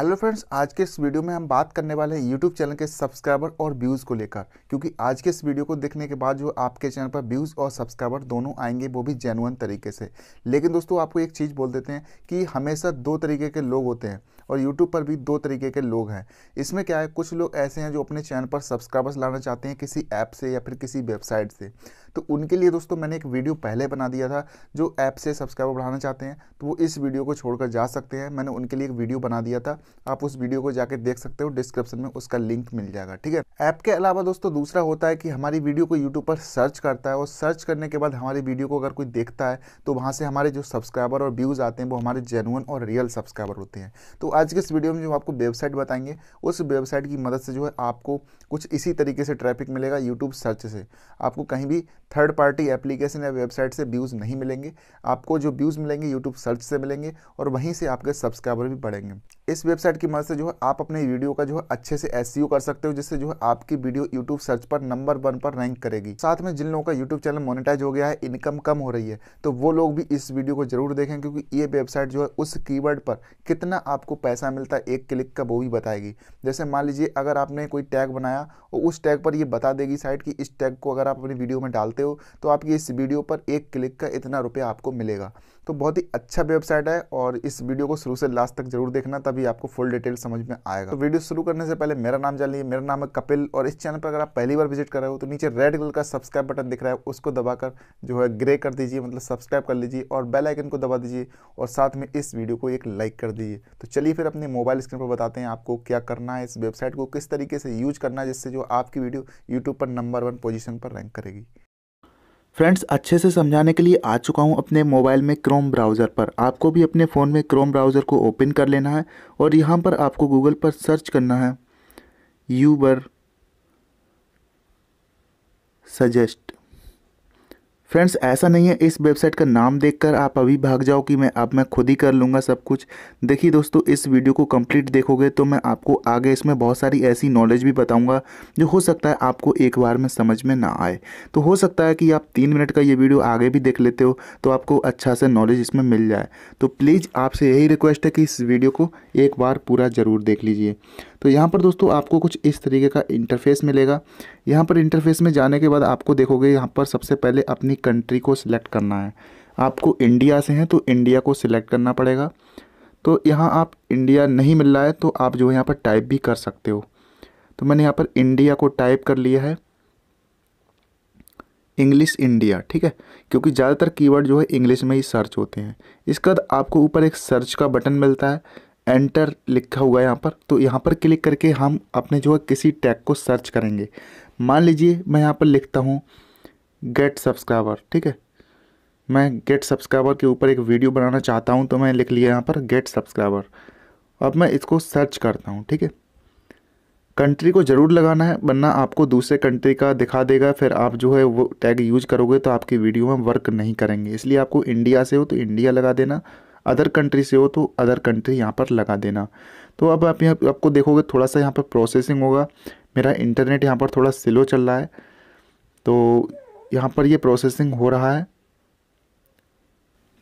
hello friends आज के इस वीडियो में हम बात करने वाले हैं यूट्यूब चैनल के सब्सक्राइबर और व्यूज़ को लेकर क्योंकि आज के इस वीडियो को देखने के बाद जो आपके चैनल पर व्यूज़ और सब्सक्राइबर दोनों आएंगे वो भी जेनुअन तरीके से लेकिन दोस्तों आपको एक चीज़ बोल देते हैं कि हमेशा दो तरीके के लोग होते हैं और यूट्यूब पर भी दो तरीके के लोग हैं इसमें क्या है कुछ लोग ऐसे हैं जो अपने चैनल पर सब्सक्राइबर्स लाना चाहते हैं किसी ऐप से या फिर किसी वेबसाइट से तो उनके लिए दोस्तों मैंने एक वीडियो पहले बना दिया था जो ऐप से सब्सक्राइबर बढ़ाना चाहते हैं तो वो इस वीडियो को छोड़कर जा सकते हैं मैंने उनके लिए एक वीडियो बना दिया था आप उस वीडियो को जाकर देख सकते हो डिस्क्रिप्शन में उसका लिंक मिल जाएगा ठीक है ऐप के अलावा दोस्तों दूसरा होता है कि हमारी वीडियो को यूट्यूब पर सर्च करता है और सर्च करने के बाद हमारी वीडियो को अगर कोई देखता है तो वहाँ से हमारे जो सब्सक्राइबर और व्यूज़ आते हैं वो हमारे जेनुअन और रियल सब्सक्राइबर होते हैं तो आज के इस वीडियो में जो आपको वेबसाइट बताएंगे उस वेबसाइट की मदद से जो है आपको कुछ इसी तरीके से ट्रैफिक मिलेगा यूट्यूब सर्च से आपको कहीं भी थर्ड पार्टी एप्लीकेशन या वेबसाइट से व्यूज़ नहीं मिलेंगे आपको जो व्यूज़ मिलेंगे यूट्यूब सर्च से मिलेंगे और वहीं से आपके सब्सक्राइबर भी बढ़ेंगे इस वेबसाइट की मदद से जो है आप अपने वीडियो का जो है अच्छे से एस e कर सकते हो जिससे जो है आपकी वीडियो यूट्यूब सर्च पर नंबर वन पर रैंक करेगी साथ में जिन लोगों का यूट्यूब चैनल मोनिटाइज हो गया है इनकम कम हो रही है तो वो लोग भी इस वीडियो को जरूर देखें क्योंकि ये वेबसाइट जो है उस कीवर्ड पर कितना आपको पैसा मिलता है एक क्लिक का वो भी बताएगी जैसे मान लीजिए अगर आपने कोई टैग बनाया और तो उस टैग पर ये बता देगी साइट कि इस टैग को अगर आप अपनी वीडियो में डालते हो तो आपकी इस वीडियो पर एक क्लिक का इतना रुपया आपको मिलेगा तो बहुत ही अच्छा वेबसाइट है और इस वीडियो को शुरू से लास्ट तक जरूर देखना तभी भी आपको फुल डिटेल समझ में आएगा तो वीडियो शुरू करने से पहले मेरा नाम जान लीजिए मेरा नाम है कपिल और इस चैनल पर अगर आप पहली बार विजिट कर रहे हो तो नीचे रेड कलर का सब्सक्राइब बटन दिख रहा है उसको दबाकर जो है ग्रे कर दीजिए मतलब सब्सक्राइब कर लीजिए और बेल आइकन को दबा दीजिए और साथ में इस वीडियो को एक लाइक कर दीजिए तो चलिए फिर अपने मोबाइल स्क्रीन पर बताते हैं आपको क्या करना है इस वेबसाइट को किस तरीके से यूज करना है जिससे जो आपकी वीडियो यूट्यूब पर नंबर वन पोजिशन पर रैंक करेगी फ्रेंड्स अच्छे से समझाने के लिए आ चुका हूँ अपने मोबाइल में क्रोम ब्राउज़र पर आपको भी अपने फ़ोन में क्रोम ब्राउज़र को ओपन कर लेना है और यहाँ पर आपको गूगल पर सर्च करना है यूबर सजेस्ट फ्रेंड्स ऐसा नहीं है इस वेबसाइट का नाम देखकर आप अभी भाग जाओ कि मैं अब मैं खुद ही कर लूँगा सब कुछ देखिए दोस्तों इस वीडियो को कंप्लीट देखोगे तो मैं आपको आगे इसमें बहुत सारी ऐसी नॉलेज भी बताऊँगा जो हो सकता है आपको एक बार में समझ में ना आए तो हो सकता है कि आप तीन मिनट का ये वीडियो आगे भी देख लेते हो तो आपको अच्छा से नॉलेज इसमें मिल जाए तो प्लीज़ आपसे यही रिक्वेस्ट है कि इस वीडियो को एक बार पूरा ज़रूर देख लीजिए तो यहाँ पर दोस्तों आपको कुछ इस तरीके का इंटरफेस मिलेगा यहाँ पर इंटरफेस में जाने के बाद आपको देखोगे यहाँ पर सबसे पहले अपनी कंट्री को सिलेक्ट करना है आपको इंडिया से हैं तो इंडिया को सिलेक्ट करना पड़ेगा तो यहाँ आप इंडिया नहीं मिल रहा है तो आप जो है यहाँ पर टाइप भी कर सकते हो तो मैंने यहाँ पर इंडिया को टाइप कर लिया है इंग्लिश इंडिया ठीक है क्योंकि ज़्यादातर कीवर्ड जो है इंग्लिश में ही सर्च होते हैं इसके बाद आपको ऊपर एक सर्च का बटन मिलता है एंटर लिखा हुआ है यहाँ पर तो यहाँ पर क्लिक करके हम अपने जो है किसी टैग को सर्च करेंगे मान लीजिए मैं यहाँ पर लिखता हूँ गेट सब्सक्राइबर ठीक है मैं गेट सब्सक्राइबर के ऊपर एक वीडियो बनाना चाहता हूँ तो मैं लिख लिया यहाँ पर गेट सब्सक्राइबर अब मैं इसको सर्च करता हूँ ठीक है कंट्री को ज़रूर लगाना है वरना आपको दूसरे कंट्री का दिखा देगा फिर आप जो है वो टैग यूज करोगे तो आपकी वीडियो में वर्क नहीं करेंगे इसलिए आपको इंडिया से हो तो इंडिया लगा देना अदर कंट्री से हो तो अदर कंट्री यहाँ पर लगा देना तो अब आप यहाँ आपको देखोगे थोड़ा सा यहाँ पर प्रोसेसिंग होगा मेरा इंटरनेट यहाँ पर थोड़ा स्लो चल रहा है तो यहाँ पर ये यह प्रोसेसिंग हो रहा है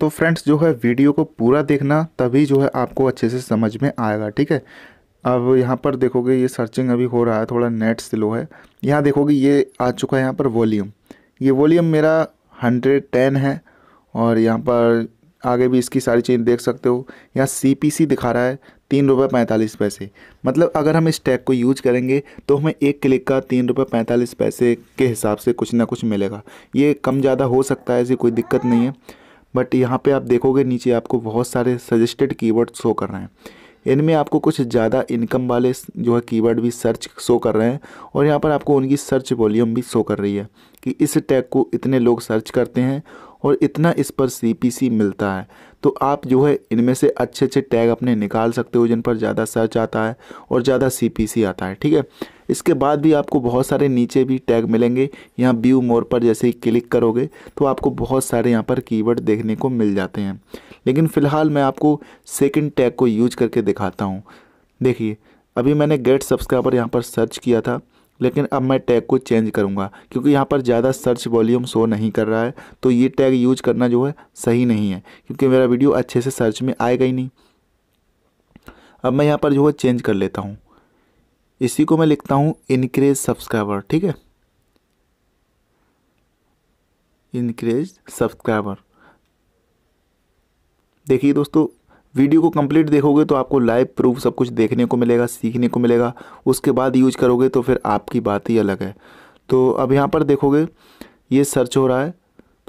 तो फ्रेंड्स जो है वीडियो को पूरा देखना तभी जो है आपको अच्छे से समझ में आएगा ठीक है अब यहाँ पर देखोगे ये सर्चिंग अभी हो रहा है थोड़ा नेट स्लो है यहाँ देखोगे ये आ चुका है यहाँ पर वॉल्यूम ये वॉल्यूम मेरा हंड्रेड टेन है और यहाँ पर आगे भी इसकी सारी चीज़ देख सकते हो यहाँ सी दिखा रहा है तीन रुपये पैंतालीस पैसे मतलब अगर हम इस टैग को यूज करेंगे तो हमें एक क्लिक का तीन रुपये पैंतालीस पैसे के हिसाब से कुछ ना कुछ मिलेगा ये कम ज़्यादा हो सकता है ऐसी कोई दिक्कत नहीं है बट यहाँ पे आप देखोगे नीचे आपको बहुत सारे सजेस्टेड कीवर्ड शो कर रहे हैं इनमें आपको कुछ ज़्यादा इनकम वाले जो है कीवर्ड भी सर्च शो कर रहे हैं और यहाँ पर आपको उनकी सर्च वॉल्यूम भी शो कर रही है कि इस टैग को इतने लोग सर्च करते हैं और इतना इस पर सी मिलता है तो आप जो है इनमें से अच्छे अच्छे टैग अपने निकाल सकते हो जिन पर ज़्यादा सर्च आता है और ज़्यादा सी आता है ठीक है इसके बाद भी आपको बहुत सारे नीचे भी टैग मिलेंगे यहाँ व्यू मोर पर जैसे ही क्लिक करोगे तो आपको बहुत सारे यहाँ पर कीवर्ड देखने को मिल जाते हैं लेकिन फ़िलहाल मैं आपको सेकेंड टैग को यूज करके दिखाता हूँ देखिए अभी मैंने गेट सब्सक्राइबर यहाँ पर सर्च किया था लेकिन अब मैं टैग को चेंज करूँगा क्योंकि यहाँ पर ज़्यादा सर्च वॉल्यूम शो नहीं कर रहा है तो ये टैग यूज करना जो है सही नहीं है क्योंकि मेरा वीडियो अच्छे से सर्च में आएगा ही नहीं अब मैं यहाँ पर जो है चेंज कर लेता हूँ इसी को मैं लिखता हूँ इनक्रेज सब्सक्राइबर ठीक है इनक्रेज सब्सक्राइबर देखिए दोस्तों वीडियो को कंप्लीट देखोगे तो आपको लाइव प्रूफ सब कुछ देखने को मिलेगा सीखने को मिलेगा उसके बाद यूज करोगे तो फिर आपकी बात ही अलग है तो अब यहाँ पर देखोगे ये सर्च हो रहा है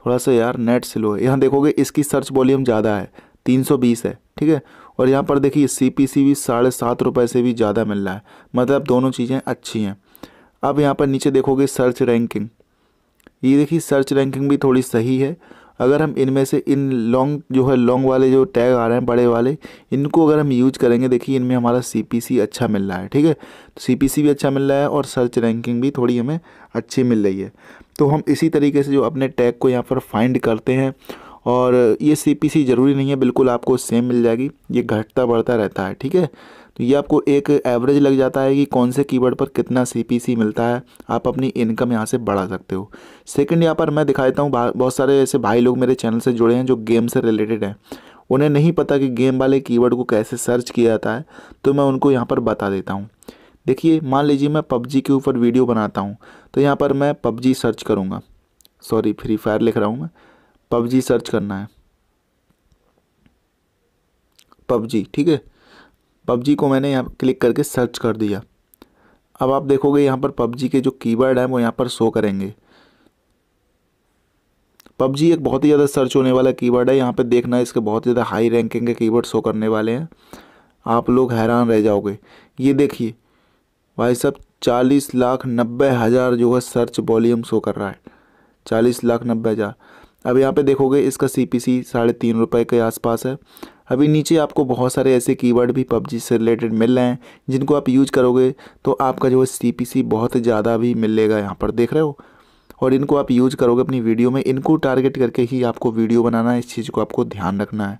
थोड़ा सा यार नेट स्लो है यहाँ देखोगे इसकी सर्च वॉल्यूम ज़्यादा है 320 है ठीक है और यहाँ पर देखिए सी पी सी भी साढ़े सात रुपये से भी ज़्यादा मिल रहा है मतलब दोनों चीज़ें अच्छी हैं अब यहाँ पर नीचे देखोगे सर्च रैंकिंग ये देखिए सर्च रैंकिंग भी थोड़ी सही है अगर हम इनमें से इन लॉन्ग जो है लॉन्ग वाले जो टैग आ रहे हैं बड़े वाले इनको अगर हम यूज करेंगे देखिए इनमें हमारा सी अच्छा मिल रहा है ठीक है तो सी भी अच्छा मिल रहा है और सर्च रैंकिंग भी थोड़ी हमें अच्छी मिल रही है तो हम इसी तरीके से जो अपने टैग को यहाँ पर फाइंड करते हैं और ये सी ज़रूरी नहीं है बिल्कुल आपको सेम मिल जाएगी ये घटता बढ़ता रहता है ठीक है तो ये आपको एक एवरेज लग जाता है कि कौन से कीवर्ड पर कितना सी मिलता है आप अपनी इनकम यहाँ से बढ़ा सकते हो सेकेंड यहाँ पर मैं दिखा देता हूँ बहुत सारे ऐसे भाई लोग मेरे चैनल से जुड़े हैं जो गेम से रिलेटेड हैं उन्हें नहीं पता कि गेम वाले कीवर्ड को कैसे सर्च किया जाता है तो मैं उनको यहाँ पर बता देता हूँ देखिए मान लीजिए मैं पबजी के ऊपर वीडियो बनाता हूँ तो यहाँ पर मैं पबजी सर्च करूँगा सॉरी फ्री फायर लिख रहा हूँ मैं पबजी सर्च करना है पबजी ठीक है पबजी को मैंने यहाँ क्लिक करके सर्च कर दिया अब आप देखोगे यहाँ पर पबजी के जो कीवर्ड हैं वो यहाँ पर शो करेंगे पबजी एक बहुत ही ज़्यादा सर्च होने वाला कीवर्ड है यहाँ पर देखना इसके बहुत ज़्यादा हाई रैंकिंग के कीवर्ड शो करने वाले हैं आप लोग हैरान रह जाओगे ये देखिए भाई साहब चालीस लाख नब्बे हज़ार जो है सर्च वॉल्यूम शो कर रहा है चालीस लाख नब्बे हज़ार अब यहाँ पे देखोगे इसका सी पी सी साढ़े तीन रुपये के आसपास है अभी नीचे आपको बहुत सारे ऐसे कीवर्ड भी पबजी से रिलेटेड मिल रहे हैं जिनको आप यूज करोगे तो आपका जो है सी बहुत ज़्यादा भी मिलेगा यहाँ पर देख रहे हो और इनको आप यूज करोगे अपनी वीडियो में इनको टारगेट करके ही आपको वीडियो बनाना है इस चीज़ को आपको ध्यान रखना है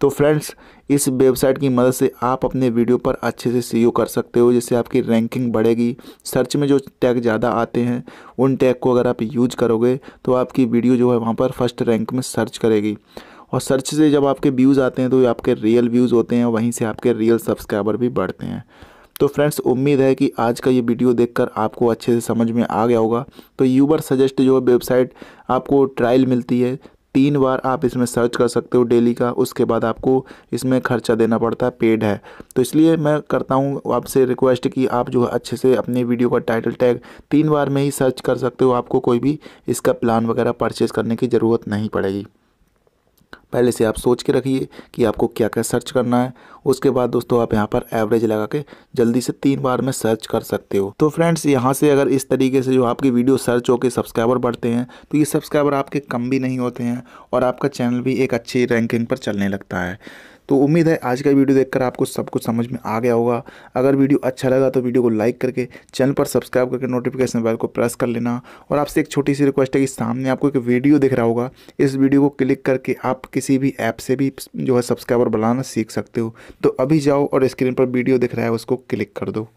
तो फ्रेंड्स इस वेबसाइट की मदद से आप अपने वीडियो पर अच्छे से सीओ कर सकते हो जिससे आपकी रैंकिंग बढ़ेगी सर्च में जो टैग ज़्यादा आते हैं उन टैग को अगर आप यूज करोगे तो आपकी वीडियो जो है वहाँ पर फर्स्ट रैंक में सर्च करेगी और सर्च से जब आपके व्यूज़ आते हैं तो आपके रियल व्यूज़ होते हैं वहीं से आपके रियल सब्सक्राइबर भी बढ़ते हैं तो फ्रेंड्स उम्मीद है कि आज का ये वीडियो देखकर आपको अच्छे से समझ में आ गया होगा तो यूबर सजेस्ट जो वेबसाइट आपको ट्रायल मिलती है तीन बार आप इसमें सर्च कर सकते हो डेली का उसके बाद आपको इसमें खर्चा देना पड़ता है पेड है तो इसलिए मैं करता हूँ आपसे रिक्वेस्ट कि आप जो अच्छे से अपने वीडियो का टाइटल टैग तीन बार में ही सर्च कर सकते हो आपको कोई भी इसका प्लान वगैरह परचेज़ करने की ज़रूरत नहीं पड़ेगी पहले से आप सोच के रखिए कि आपको क्या क्या सर्च करना है उसके बाद दोस्तों आप यहाँ पर एवरेज लगा के जल्दी से तीन बार में सर्च कर सकते हो तो फ्रेंड्स यहाँ से अगर इस तरीके से जो आपकी वीडियो सर्च होकर सब्सक्राइबर बढ़ते हैं तो ये सब्सक्राइबर आपके कम भी नहीं होते हैं और आपका चैनल भी एक अच्छी रैंकिंग पर चलने लगता है तो उम्मीद है आज का वीडियो देखकर आपको सब कुछ समझ में आ गया होगा अगर वीडियो अच्छा लगा तो वीडियो को लाइक करके चैनल पर सब्सक्राइब करके नोटिफिकेशन बेल को प्रेस कर लेना और आपसे एक छोटी सी रिक्वेस्ट है कि सामने आपको एक वीडियो दिख रहा होगा इस वीडियो को क्लिक करके आप किसी भी ऐप से भी जो है सब्सक्राइबर बनाना सीख सकते हो तो अभी जाओ और स्क्रीन पर वीडियो दिख रहा है उसको क्लिक कर दो